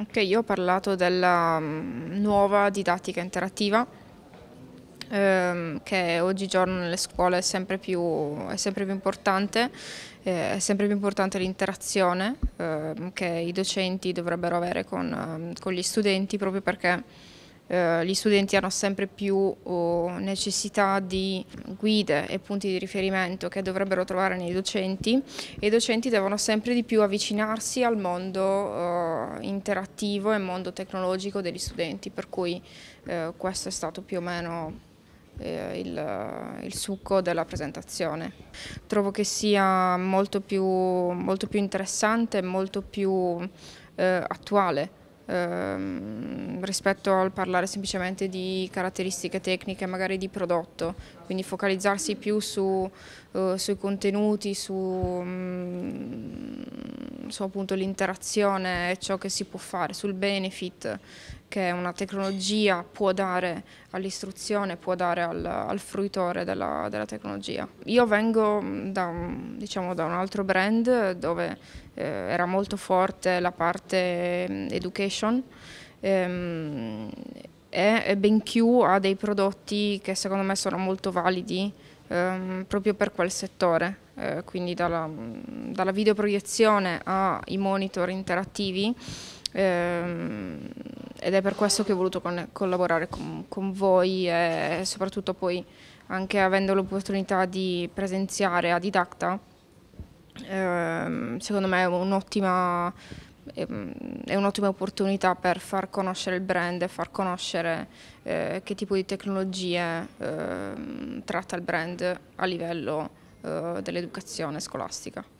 Ok, io ho parlato della mm, nuova didattica interattiva ehm, che oggigiorno nelle scuole è sempre più, è sempre più importante, eh, è sempre più importante l'interazione eh, che i docenti dovrebbero avere con, ehm, con gli studenti proprio perché eh, gli studenti hanno sempre più oh, necessità di guide e punti di riferimento che dovrebbero trovare nei docenti e i docenti devono sempre di più avvicinarsi al mondo oh, interattivo e mondo tecnologico degli studenti, per cui eh, questo è stato più o meno eh, il, il, succo della presentazione. Trovo che sia molto più, molto più interessante, molto più eh, attuale. Eh, rispetto al parlare semplicemente di caratteristiche tecniche, magari di prodotto, quindi focalizzarsi più su, uh, sui contenuti, su, um, su appunto l'interazione e ciò che si può fare, sul benefit che una tecnologia può dare all'istruzione, può dare al, al fruitore della, della, tecnologia. Io vengo mm, da, diciamo, da un altro brand dove eh, era molto forte la parte mm, education ehm, è ben più a dei prodotti che secondo me sono molto validi ehm, proprio per quel settore, eh, quindi dalla, dalla videoproiezione ai monitor interattivi ehm, ed è per questo che ho voluto con, collaborare con, con voi e, e soprattutto poi anche avendo l'opportunità di presenziare a Didacta, ehm, secondo me è un'ottima Ehm, è un'ottima opportunità per far conoscere il brand, e far conoscere eh, che tipo di tecnologie eh, tratta il brand a livello eh, dell'educazione scolastica.